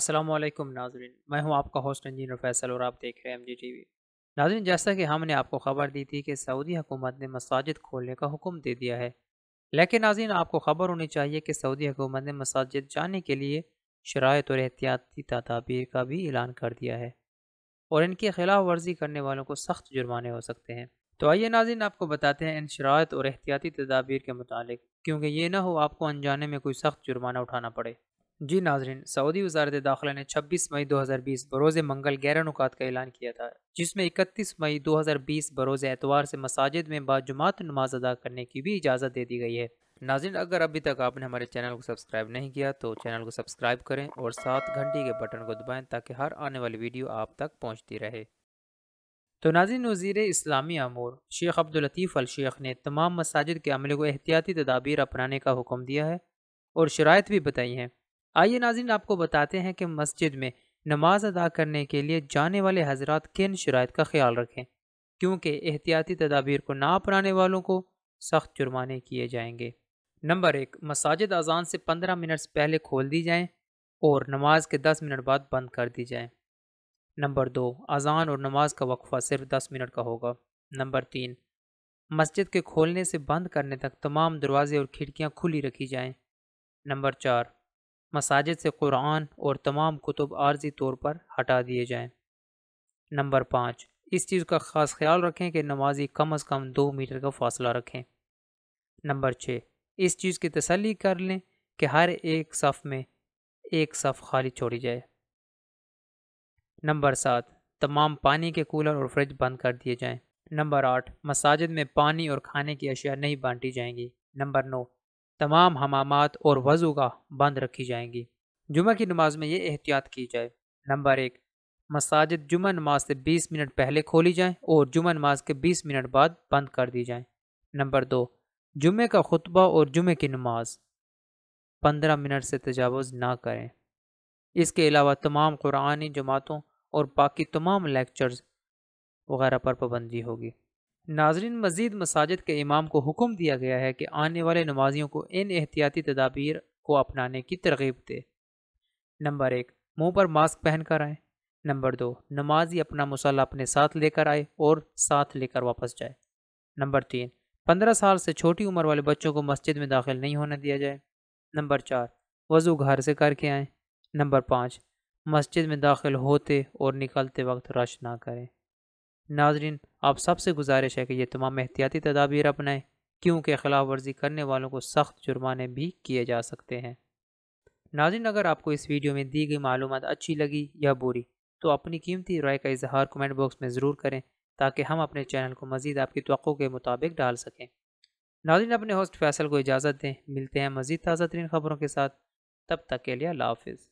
अस्सलाम वालेकुम नाजरीन मैं हूं आपका होस्ट इंजीनियर फैसल और आप देख रहे हैं एम जी टी वी नाजरीन जैसा कि हमने आपको खबर दी थी कि सऊदी हुकूमत ने मसाजिद खोलने का हुक्म दे दिया है लेकिन नाजीन आपको खबर होनी चाहिए कि सऊदी हुकूमत ने मसाजिद जाने के लिए शरात और एहतियाती तदाबीर का भी ऐलान कर दिया है और इनकी खिलाफ वर्जी करने वालों को सख्त जुर्माने हो सकते हैं तो आइए नाजिन आपको बताते हैं इन शराय और एहतियाती तदाबीर के मुतालिक क्योंकि ये ना हो आपको अनजाने में कोई सख्त जुर्माना उठाना पड़े जी नाजरीन सऊदी वजारत दाखिला ने 26 मई 2020 बरोज़ मंगल ग्यारह नुकात का ऐलान किया था जिसमें 31 मई 2020 बरोज़ एतवार से मसाजिद में बाजुमात नमाज अदा करने की भी इजाज़त दे दी गई है नाजिन अगर अभी तक आपने हमारे चैनल को सब्सक्राइब नहीं किया तो चैनल को सब्सक्राइब करें और सात घंटी के बटन को दबाएँ ताकि हर आने वाली वीडियो आप तक पहुँचती रहे तो नाजिन वजीर इस्लामी अमूर शेख अब्दुलतीफ़ अल शेख ने तमाम मसाजिद के अमले को एहतियाती तदाबीर अपनाने का हुक्म दिया है और शरात भी बताई हैं आइए नाजिन आपको बताते हैं कि मस्जिद में नमाज अदा करने के लिए जाने वाले हजरात किन शरात का ख्याल रखें क्योंकि एहतियाती तदाबीर को ना अपनाने वालों को सख्त जुर्माने किए जाएंगे नंबर एक मसाजिद अजान से पंद्रह मिनट पहले खोल दी जाएँ और नमाज के दस मिनट बाद बंद कर दी जाए नंबर दो अजान और नमाज का वक्फा सिर्फ दस मिनट का होगा नंबर तीन मस्जिद के खोलने से बंद करने तक तमाम दरवाजे और खिड़कियाँ खुली रखी जाएँ नंबर चार मसाजिद से कुरान और तमाम कुतुब आर्जी तौर पर हटा दिए जाएं। नंबर पाँच इस चीज़ का ख़ास ख्याल रखें कि नमाजी कम अज़ कम दो मीटर का फासला रखें नंबर छः इस चीज़ की तसली कर लें कि हर एक सफ़ में एक सफ़ खाली छोड़ी जाए नंबर सात तमाम पानी के कूलर और फ्रिज बंद कर दिए जाएं। नंबर आठ मसाजिद में पानी और खाने की अशिया नहीं बांटी जाएंगी नंबर नौ तमाम हमामात और वजूगा बंद रखी जाएंगी जुमे की नमाज में ये एहतियात की जाए नंबर एक मसाजिद जुमा नमाज से 20 मिनट पहले खोली जाएं और जुमा नमाज के 20 मिनट बाद बंद कर दी जाएं। नंबर दो जुमे का खुतबा और जुमे की नमाज 15 मिनट से तजावज़ ना करें इसके अलावा तमाम कुरानी जमातों और बाकी तमाम लेक्चर्स वगैरह पर पाबंदी होगी नाजरीन मजीद मसाजिद के इमाम को हुक्म दिया गया है कि आने वाले नमाजियों को इन एहतियाती तदाबीर को अपनाने की तरगीब दे नंबर एक मुंह पर मास्क पहन कर आए नंबर दो नमाजी अपना मसाला अपने साथ लेकर आए और साथ लेकर वापस जाए नंबर तीन पंद्रह साल से छोटी उम्र वाले बच्चों को मस्जिद में दाखिल नहीं होने दिया जाए नंबर चार वज़ू घर से करके आएँ नंबर पाँच मस्जिद में दाखिल होते और निकलते वक्त रश ना करें नाजरीन आप सबसे गुजारिश है कि ये तमाम एहतियाती तदाबीर अपनाएं क्योंकि खिलाफ वर्जी करने वालों को सख्त जुर्माने भी किए जा सकते हैं नाजिन अगर आपको इस वीडियो में दी गई मालूम अच्छी लगी या बुरी तो अपनी कीमती राय का इजहार कमेंट बॉक्स में ज़रूर करें ताकि हम अपने चैनल को मज़ीद आपकी तो के मुताबिक डाल सकें नाजिन अपने होस्ट फैसल को इजाज़त दें मिलते हैं मज़ीद ताज़ा तरीन ख़बरों के साथ तब तक के लिए अल्लाह हाफिज़